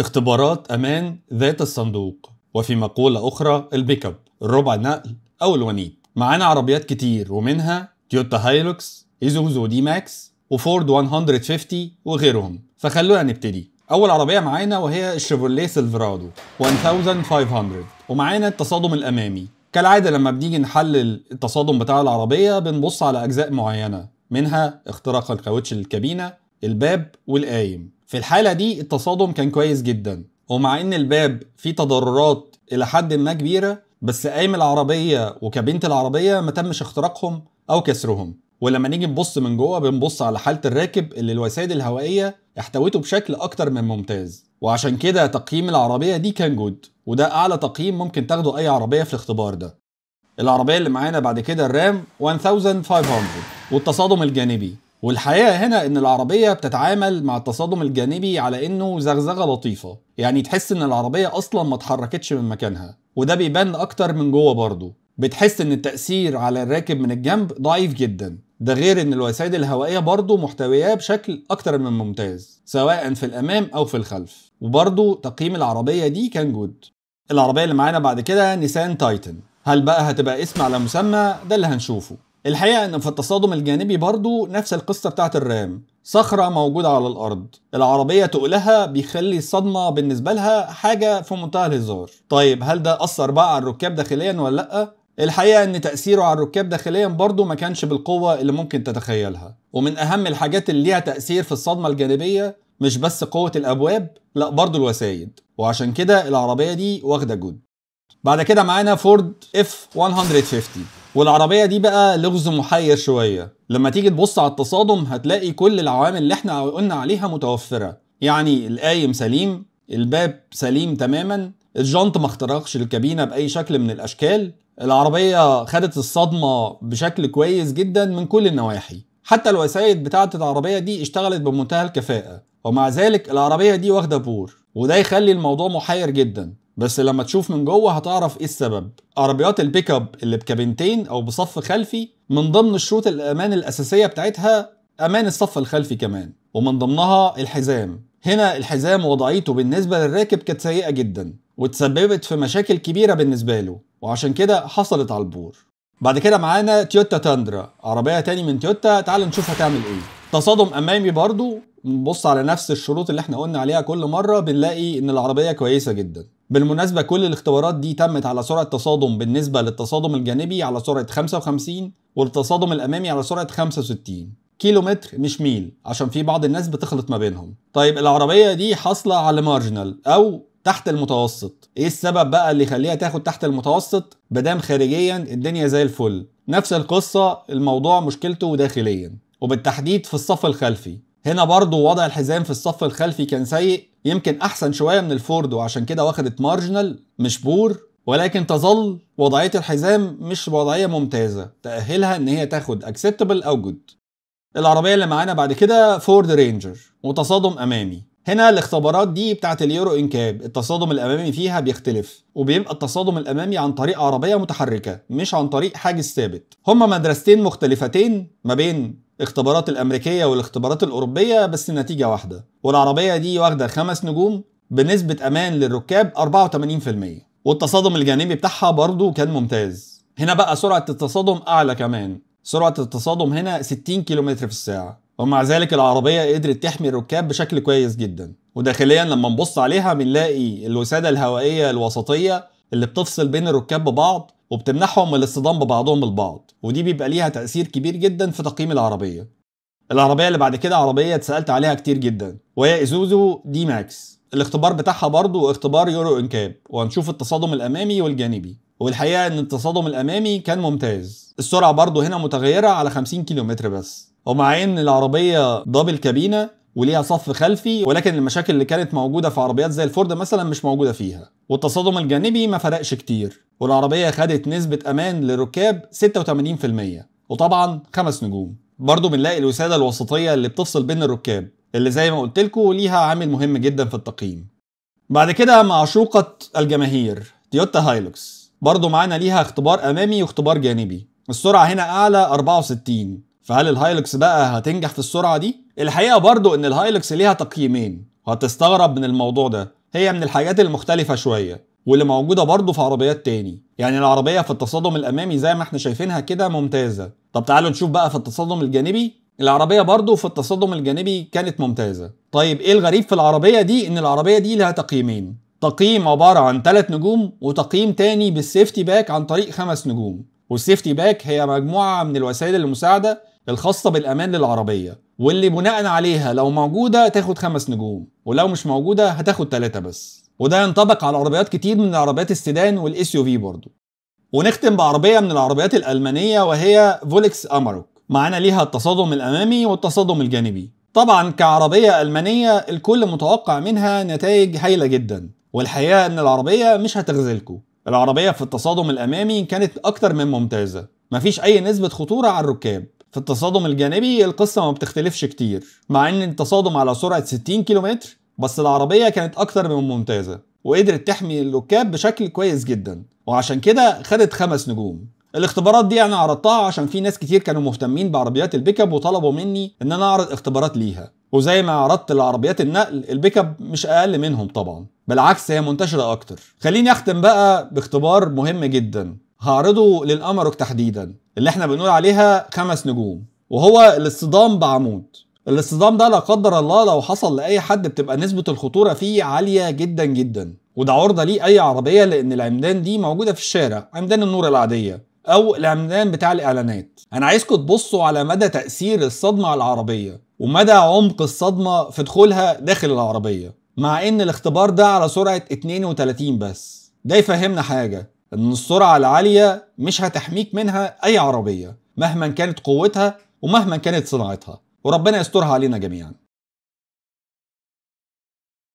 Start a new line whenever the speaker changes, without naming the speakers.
اختبارات أمان ذات الصندوق وفي مقولة أخرى البيك اب الربع نقل أو الونيت معانا عربيات كتير ومنها تويوتا هايلوكس إيزوزو دي ماكس وفورد 150 وغيرهم فخلونا نبتدي أول عربية معانا وهي الشيفروليه سيلفرادو 1500 ومعانا التصادم الأمامي كالعادة لما بنيجي نحلل التصادم بتاع العربية بنبص على أجزاء معينة منها اختراق الكاوتش للكابينه الباب والقايم في الحالة دي التصادم كان كويس جدا ومع ان الباب فيه تضررات الى حد ما كبيرة بس قايم العربية وكابينة العربية ما تمش اختراقهم او كسرهم ولما نيجي نبص من جوه بنبص على حالة الراكب اللي الوسائد الهوائية احتوته بشكل اكتر من ممتاز وعشان كده تقييم العربية دي كان جود وده اعلى تقييم ممكن تاخده اي عربية في الاختبار ده العربية اللي معانا بعد كده الرام 1500 والتصادم الجانبي والحقيقه هنا ان العربيه بتتعامل مع التصادم الجانبي على انه زغزغه لطيفه يعني تحس ان العربيه اصلا ما اتحركتش من مكانها وده بيبان اكتر من جوه برضه بتحس ان التاثير على الراكب من الجنب ضعيف جدا ده غير ان الوسائد الهوائيه برضه محتوياه بشكل اكتر من ممتاز سواء في الامام او في الخلف وبرضه تقييم العربيه دي كان جود العربيه اللي معانا بعد كده نيسان تايتن هل بقى هتبقى اسم على مسمى ده اللي هنشوفه الحقيقة ان في التصادم الجانبي برضو نفس القصة بتاعت الرام صخرة موجودة على الأرض العربية تقلها بيخلي الصدمة بالنسبة لها حاجة في منتهى الهزار طيب هل ده أثر بقى على الركاب داخليا ولا لأ؟ الحقيقة ان تأثيره على الركاب داخليا برضو ما كانش بالقوة اللي ممكن تتخيلها ومن أهم الحاجات اللي ليها تأثير في الصدمة الجانبية مش بس قوة الأبواب لأ برضو الوسايد وعشان كده العربية دي واخدة جد بعد كده معانا فورد F150 والعربيه دي بقى لغز محير شويه لما تيجي تبص على التصادم هتلاقي كل العوامل اللي احنا قلنا عليها متوفره يعني القايم سليم الباب سليم تماما الجنط ما اخترقش الكابينه باي شكل من الاشكال العربيه خدت الصدمه بشكل كويس جدا من كل النواحي حتى الوسائد بتاعه العربيه دي اشتغلت بمنتهى الكفاءه ومع ذلك العربيه دي واخده بور وده يخلي الموضوع محير جدا بس لما تشوف من جوه هتعرف ايه السبب عربيات البيك اب اللي بكابينتين او بصف خلفي من ضمن شروط الامان الاساسيه بتاعتها امان الصف الخلفي كمان ومن ضمنها الحزام هنا الحزام وضعيته بالنسبه للراكب كانت سيئه جدا وتسببت في مشاكل كبيره بالنسبه له وعشان كده حصلت على البور بعد كده معانا تويوتا تاندرا عربيه تاني من تويوتا تعال نشوف هتعمل ايه تصادم امامي برضو نبص على نفس الشروط اللي احنا قلنا عليها كل مره بنلاقي ان العربيه كويسه جدا بالمناسبة كل الاختبارات دي تمت على سرعة تصادم بالنسبة للتصادم الجانبي على سرعة 55 والتصادم الأمامي على سرعة 65 كيلو متر مش ميل عشان في بعض الناس بتخلط ما بينهم طيب العربية دي حاصلة على مارجنال أو تحت المتوسط ايه السبب بقى اللي يخليها تاخد تحت المتوسط بدام خارجيا الدنيا زي الفل نفس القصة الموضوع مشكلته داخليا وبالتحديد في الصف الخلفي هنا برضو وضع الحزام في الصف الخلفي كان سيء يمكن احسن شويه من الفورد وعشان كده واخدت مارجنال مش بور ولكن تظل وضعيه الحزام مش وضعيه ممتازه تاهلها ان هي تاخد اكسبتبل او جود العربيه اللي معانا بعد كده فورد رينجر وتصادم امامي هنا الاختبارات دي بتاعه اليورو انكاب التصادم الامامي فيها بيختلف وبيبقى التصادم الامامي عن طريق عربيه متحركه مش عن طريق حاجز ثابت هما مدرستين مختلفتين ما بين الاختبارات الامريكيه والاختبارات الاوروبيه بس النتيجه واحده والعربيه دي واخده خمس نجوم بنسبه امان للركاب 84% والتصادم الجانبي بتاعها برضه كان ممتاز هنا بقى سرعه التصادم اعلى كمان سرعه التصادم هنا 60 كم في الساعه ومع ذلك العربية قدرت تحمي الركاب بشكل كويس جدا وداخليا لما نبص عليها بنلاقي الوسادة الهوائية الوسطية اللي بتفصل بين الركاب ببعض وبتمنحهم الاصطدام ببعضهم البعض ودي بيبقى ليها تأثير كبير جدا في تقييم العربية العربية اللي بعد كده عربية اتسألت عليها كتير جدا وهي إزوزو دي ماكس الاختبار بتاعها برضه اختبار يورو انكاب وهنشوف التصادم الأمامي والجانبي والحقيقة إن التصادم الأمامي كان ممتاز السرعة برضه هنا متغيرة على 50 كيلومتر بس ومع إن العربية دبل كابينة وليها صف خلفي ولكن المشاكل اللي كانت موجوده في عربيات زي الفورد مثلا مش موجوده فيها والتصادم الجانبي ما فرقش كتير والعربيه خدت نسبه امان للركاب 86% وطبعا خمس نجوم برضه بنلاقي الوساده الوسطيه اللي بتفصل بين الركاب اللي زي ما قلت لكم ليها عامل مهم جدا في التقييم بعد كده معشوقه الجماهير تويوتا هايلوكس برضه معانا ليها اختبار امامي واختبار جانبي السرعه هنا اعلى 64 فهل الهايلكس بقى هتنجح في السرعه دي الحقيقه برضو ان الهايلكس ليها تقييمين وهتستغرب من الموضوع ده هي من الحاجات المختلفه شويه واللي موجوده برضه في عربيات تاني يعني العربيه في التصادم الامامي زي ما احنا شايفينها كده ممتازه طب تعالوا نشوف بقى في التصادم الجانبي العربيه برضه في التصادم الجانبي كانت ممتازه طيب ايه الغريب في العربيه دي ان العربيه دي لها تقييمين تقييم عباره عن 3 نجوم وتقييم تاني بالسيفتي باك عن طريق 5 نجوم والسيفتي باك هي مجموعه من الوسائل المساعده الخاصة بالأمان للعربية واللي بناء عليها لو موجودة تاخد خمس نجوم ولو مش موجودة هتاخد ثلاثة بس وده ينطبق على عربيات كتير من العربيات السيدان والاس يو في برضه ونختم بعربية من العربيات الألمانية وهي فولكس أماروك معانا ليها التصادم الأمامي والتصادم الجانبي طبعا كعربية ألمانية الكل متوقع منها نتائج هايلة جدا والحقيقة ان العربية مش هتغزلكوا العربية في التصادم الأمامي كانت أكتر من ممتازة مفيش أي نسبة خطورة على الركاب في التصادم الجانبي القصة ما بتختلفش كتير مع ان التصادم على سرعة 60 كيلومتر بس العربية كانت اكتر من ممتازة وقدرت تحمي اللوكاب بشكل كويس جدا وعشان كده خدت خمس نجوم الاختبارات دي انا عرضتها عشان في ناس كتير كانوا مهتمين بعربيات البيك اب وطلبوا مني ان انا اعرض اختبارات ليها وزي ما عرضت لعربيات النقل البيك اب مش اقل منهم طبعا بالعكس هي منتشره اكتر خليني اختم بقى باختبار مهم جدا هعرضه للامرك تحديدا اللي احنا بنقول عليها خمس نجوم وهو الاصطدام بعمود الاصطدام ده لا قدر الله لو حصل لاي حد بتبقى نسبه الخطوره فيه عاليه جدا جدا وده عرضه ليه اي عربيه لان العمدان دي موجوده في الشارع عمدان النور العاديه او العمدان بتاع الاعلانات انا عايزكم تبصوا على مدى تاثير الصدمه على العربيه ومدى عمق الصدمه في دخولها داخل العربيه مع ان الاختبار ده على سرعه 32 بس ده يفهمنا حاجه ان السرعة العالية مش هتحميك منها اي عربية مهما كانت قوتها ومهما كانت صناعتها وربنا يسترها علينا جميعا